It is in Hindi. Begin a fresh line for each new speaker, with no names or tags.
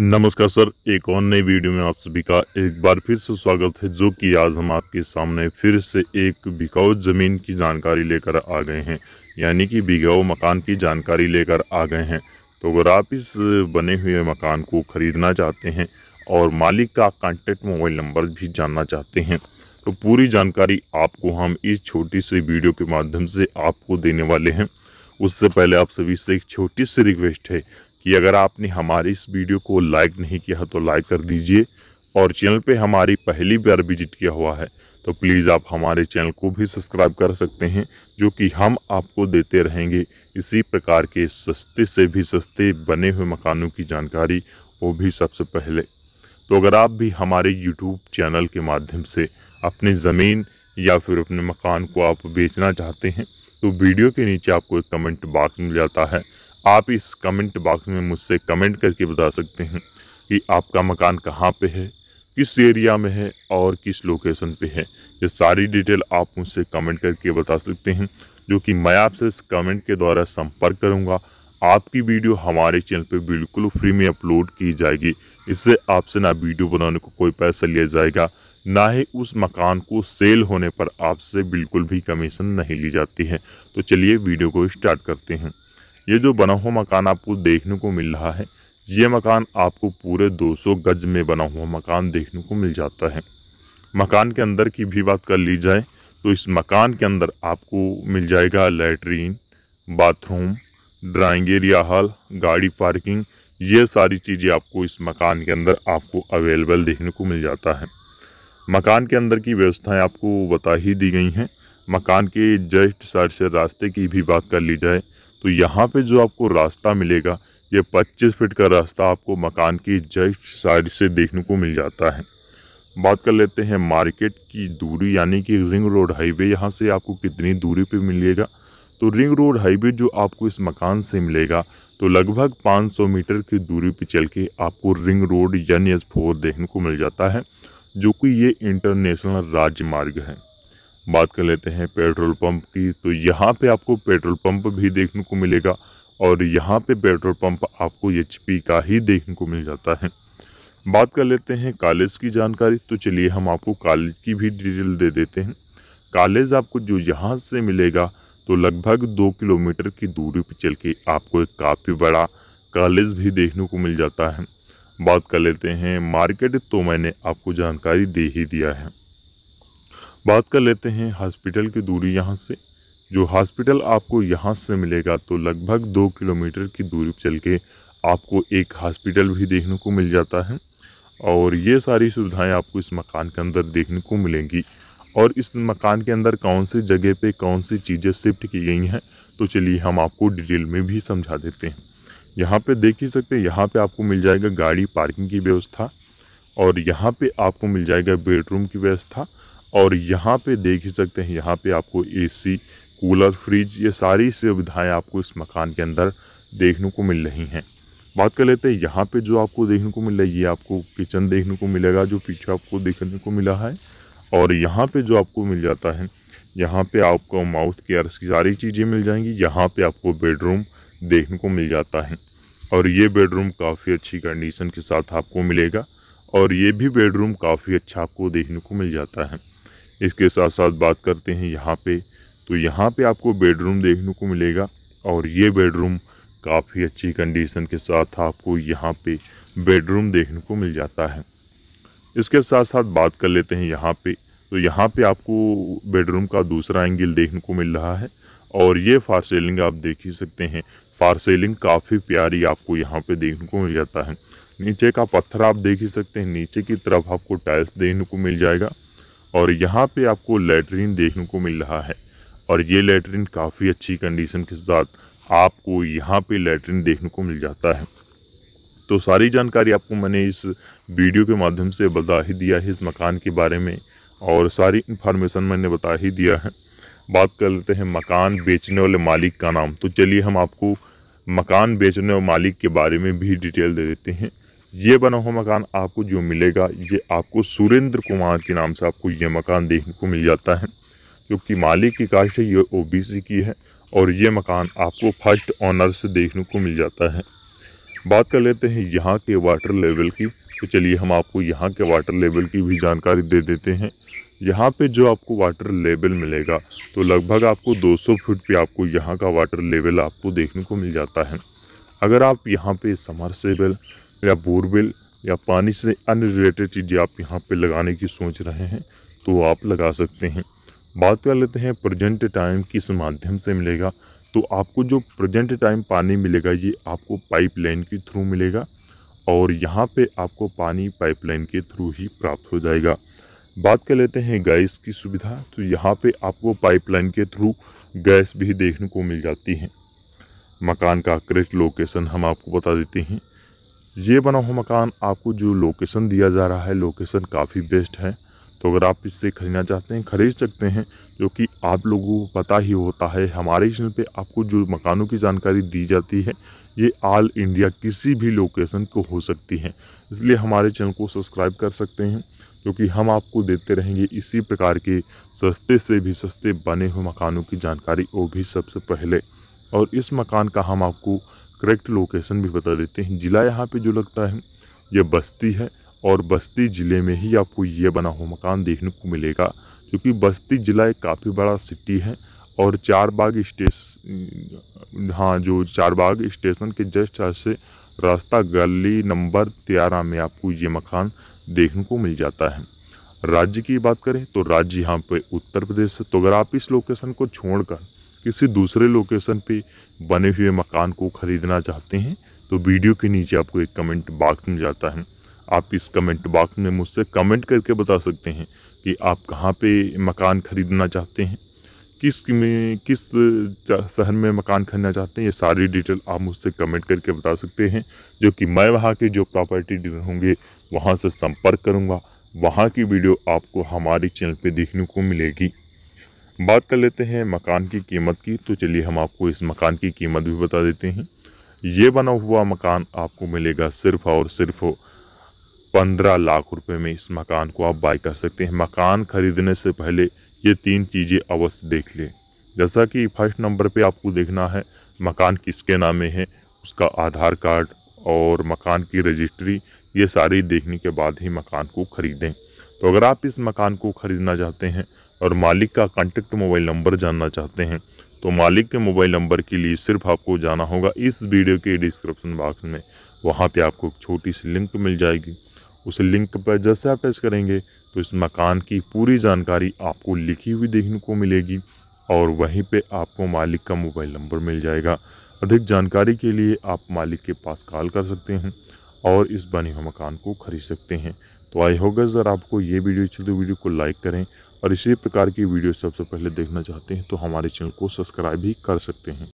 नमस्कार सर एक और नई वीडियो में आप सभी का एक बार फिर से स्वागत है जो कि आज हम आपके सामने फिर से एक बिकाऊ ज़मीन की जानकारी लेकर आ गए हैं यानी कि बिकाऊ मकान की जानकारी लेकर आ गए हैं तो अगर आप इस बने हुए मकान को ख़रीदना चाहते हैं और मालिक का कांटेक्ट मोबाइल नंबर भी जानना चाहते हैं तो पूरी जानकारी आपको हम इस छोटी सी वीडियो के माध्यम से आपको देने वाले हैं उससे पहले आप सभी से एक छोटी सी रिक्वेस्ट है कि अगर आपने हमारी इस वीडियो को लाइक नहीं किया तो लाइक कर दीजिए और चैनल पे हमारी पहली बार विजिट किया हुआ है तो प्लीज़ आप हमारे चैनल को भी सब्सक्राइब कर सकते हैं जो कि हम आपको देते रहेंगे इसी प्रकार के सस्ते से भी सस्ते बने हुए मकानों की जानकारी वो भी सबसे पहले तो अगर आप भी हमारे यूट्यूब चैनल के माध्यम से अपनी ज़मीन या फिर अपने मकान को आप बेचना चाहते हैं तो वीडियो के नीचे आपको एक कमेंट बॉक्स मिल जाता है आप इस कमेंट बॉक्स में मुझसे कमेंट करके बता सकते हैं कि आपका मकान कहाँ पे है किस एरिया में है और किस लोकेशन पे है ये सारी डिटेल आप मुझसे कमेंट करके बता सकते हैं जो कि मैं आपसे इस कमेंट के द्वारा संपर्क करूँगा आपकी वीडियो हमारे चैनल पे बिल्कुल फ्री में अपलोड की जाएगी इससे आपसे ना वीडियो बनाने को कोई पैसा लिया जाएगा ना ही उस मकान को सेल होने पर आपसे बिल्कुल भी कमीशन नहीं ली जाती है तो चलिए वीडियो को स्टार्ट करते हैं ये जो बना हुआ मकान आपको देखने को मिल रहा है ये मकान आपको पूरे 200 गज में बना हुआ मकान देखने को मिल जाता है मकान के अंदर की भी बात कर ली जाए तो इस मकान के अंदर आपको मिल जाएगा latrine bathroom drawing area hall गाड़ी पार्किंग ये सारी चीज़ें आपको इस मकान के अंदर आपको अवेलेबल देखने को मिल जाता है मकान के अंदर की व्यवस्थाएं आपको बता ही दी गई हैं मकान के जस्ट साइड से रास्ते की भी बात कर ली जाए तो यहाँ पे जो आपको रास्ता मिलेगा ये 25 फीट का रास्ता आपको मकान की जस्ट साइड से देखने को मिल जाता है बात कर लेते हैं मार्केट की दूरी यानी कि रिंग रोड हाईवे यहाँ से आपको कितनी दूरी पर मिलेगा तो रिंग रोड हाईवे जो आपको इस मकान से मिलेगा तो लगभग 500 मीटर की दूरी पर चल के आपको रिंग रोड यानी एस फोर देखने को मिल जाता है जो कि ये इंटरनेशनल राजमार्ग है बात कर लेते हैं पेट्रोल पंप की तो यहाँ पे आपको पेट्रोल पंप भी देखने को मिलेगा और यहाँ पे पेट्रोल पंप आपको एच का ही देखने को मिल जाता है बात कर लेते हैं कॉलेज की जानकारी तो चलिए हम आपको कॉलेज की भी डिटेल दे देते हैं कॉलेज आपको जो यहाँ से मिलेगा तो लगभग दो किलोमीटर की दूरी पर चल के आपको एक काफ़ी बड़ा कॉलेज भी देखने को मिल जाता है बात कर लेते हैं मार्केट तो मैंने आपको जानकारी दे ही दिया है बात कर लेते हैं हॉस्पिटल की दूरी यहाँ से जो हॉस्पिटल आपको यहाँ से मिलेगा तो लगभग दो किलोमीटर की दूरी पर चल के आपको एक हॉस्पिटल भी देखने को मिल जाता है और ये सारी सुविधाएं आपको इस मकान के अंदर देखने को मिलेंगी और इस मकान के अंदर कौन सी जगह पे कौन सी चीज़ें शिफ्ट की गई हैं तो चलिए हम आपको डिटेल में भी समझा देते हैं यहाँ पे देख ही सकते हैं यहाँ पे आपको मिल जाएगा गाड़ी पार्किंग की व्यवस्था और यहाँ पे आपको मिल जाएगा बेडरूम की व्यवस्था और यहाँ पे देख ही सकते हैं यहाँ पे आपको एसी कूलर फ्रिज ये सारी सुविधाएं आपको इस मकान के अंदर देखने को मिल रही हैं बात कर लेते हैं यहाँ पे जो आपको देखने को मिल रहा है ये आपको किचन देखने को मिलेगा जो पीछे आपको देखने को मिला है और यहाँ पे जो आपको मिल जाता है यहाँ पे आपको माउथ केयर्स की सारी चीज़ें मिल जाएंगी यहाँ पे आपको बेडरूम देखने को मिल जाता है और ये बेडरूम काफ़ी अच्छी कंडीशन के साथ आपको मिलेगा और ये भी बेडरूम काफ़ी अच्छा आपको देखने को मिल जाता है इसके साथ साथ बात करते हैं यहाँ पे तो यहाँ पे आपको बेडरूम देखने को मिलेगा और ये बेडरूम काफ़ी अच्छी कंडीशन के साथ आपको यहाँ पे बेडरूम देखने को मिल जाता है इसके साथ साथ बात कर लेते हैं यहाँ पे तो यहाँ पे आपको बेडरूम का दूसरा एंगल देखने को मिल रहा है और ये फार सेलिंग आप देख ही सकते हैं फार सेलिंग काफ़ी प्यारी आपको यहाँ पर देखने को मिल जाता है नीचे का पत्थर आप देख ही सकते हैं नीचे की तरफ आपको टाइल्स देखने को मिल जाएगा और यहाँ पे आपको लेटरिन देखने को मिल रहा है और ये लेटरिन काफ़ी अच्छी कंडीशन के साथ आपको यहाँ पे लेटरिन देखने को मिल जाता है तो सारी जानकारी आपको मैंने इस वीडियो के माध्यम से बता ही दिया है इस मकान के बारे में और सारी इन्फॉर्मेशन मैंने बता ही दिया है बात कर लेते हैं मकान बेचने वाले मालिक का नाम तो चलिए हम आपको मकान बेचने वाले मालिक के बारे में भी डिटेल दे देते हैं ये बना हुआ मकान आपको जो मिलेगा ये आपको सुरेंद्र कुमार के नाम से आपको ये मकान देखने को मिल जाता है क्योंकि मालिक की काश्त ये ओ की है और ये मकान आपको फर्स्ट ऑनर से देखने को मिल जाता है बात कर लेते हैं यहाँ के वाटर लेवल की तो चलिए हम आपको यहाँ के वाटर लेवल की भी जानकारी दे देते हैं यहाँ पे जो आपको वाटर लेवल मिलेगा तो लगभग आपको 200 फुट पे आपको यहाँ का वाटर लेवल आपको देखने को मिल जाता है अगर आप यहाँ पे समरसेबल या बोरवेल या पानी से अन रिलेटेड चीज़ें आप यहाँ पे लगाने की सोच रहे हैं तो आप लगा सकते हैं बात कर लेते हैं प्रजेंट टाइम किस माध्यम से मिलेगा तो आपको जो प्रजेंट टाइम पानी मिलेगा ये आपको लाइन के थ्रू मिलेगा और यहाँ पे आपको पानी पाइपलाइन के थ्रू ही प्राप्त हो जाएगा बात कर लेते हैं गैस की सुविधा तो यहाँ पे आपको पाइपलाइन के थ्रू गैस भी देखने को मिल जाती है मकान का करेक्ट लोकेशन हम आपको बता देते हैं ये बना हुआ मकान आपको जो लोकेशन दिया जा रहा है लोकेशन काफ़ी बेस्ट है तो अगर आप इससे खरीदना चाहते हैं खरीद सकते हैं जो कि आप लोगों को पता ही होता है हमारे चैनल पे आपको जो मकानों की जानकारी दी जाती है ये ऑल इंडिया किसी भी लोकेशन को हो सकती है इसलिए हमारे चैनल को सब्सक्राइब कर सकते हैं क्योंकि हम आपको देते रहेंगे इसी प्रकार के सस्ते से भी सस्ते बने हुए मकानों की जानकारी वो भी सबसे पहले और इस मकान का हम आपको करेक्ट लोकेशन भी बता देते हैं ज़िला यहाँ पे जो लगता है ये बस्ती है और बस्ती ज़िले में ही आपको ये बना हुआ मकान देखने को मिलेगा क्योंकि बस्ती ज़िला एक काफ़ी बड़ा सिटी है और चार बाग स्टेशन हाँ जो चार बाग स्टेशन के जस्ट से रास्ता गली नंबर तेरह में आपको ये मकान देखने को मिल जाता है राज्य की बात करें तो राज्य यहाँ पे उत्तर प्रदेश तो अगर आप इस लोकेशन को छोड़कर किसी दूसरे लोकेशन पे बने हुए मकान को ख़रीदना चाहते हैं तो वीडियो के नीचे आपको एक कमेंट बॉक्स मिल जाता है आप इस कमेंट बॉक्स में मुझसे कमेंट करके बता सकते हैं कि आप कहाँ पे मकान ख़रीदना चाहते हैं किस में किस शहर में मकान खरीदना चाहते हैं ये सारी डिटेल आप मुझसे कमेंट करके बता सकते हैं जो कि मैं वहाँ के जो प्रॉपर्टी डीलर होंगे वहाँ से संपर्क करूँगा वहाँ की वीडियो आपको हमारे चैनल पे देखने को मिलेगी बात कर लेते हैं मकान की कीमत की तो चलिए हम आपको इस मकान की कीमत भी बता देते हैं ये बना हुआ मकान आपको मिलेगा सिर्फ और सिर्फ पंद्रह लाख रुपए में इस मकान को आप बाई कर सकते हैं मकान खरीदने से पहले ये तीन चीज़ें अवश्य देख लें जैसा कि फर्स्ट नंबर पे आपको देखना है मकान किसके नामे है उसका आधार कार्ड और मकान की रजिस्ट्री ये सारी देखने के बाद ही मकान को खरीदें तो अगर आप इस मकान को ख़रीदना चाहते हैं और मालिक का कॉन्टेक्ट मोबाइल नंबर जानना चाहते हैं तो मालिक के मोबाइल नंबर के लिए सिर्फ आपको जाना होगा इस वीडियो के डिस्क्रिप्शन बॉक्स में वहाँ पे आपको एक छोटी सी लिंक मिल जाएगी उस लिंक पर जैसे आप टच करेंगे तो इस मकान की पूरी जानकारी आपको लिखी हुई देखने को मिलेगी और वहीं पे आपको मालिक का मोबाइल नंबर मिल जाएगा अधिक जानकारी के लिए आप मालिक के पास कॉल कर सकते हैं और इस बने हुए मकान को खरीद सकते हैं तो आई होगा सर आपको ये वीडियो अच्छी तो वीडियो को लाइक करें और इसी प्रकार की वीडियो सबसे पहले देखना चाहते हैं तो हमारे चैनल को सब्सक्राइब भी कर सकते हैं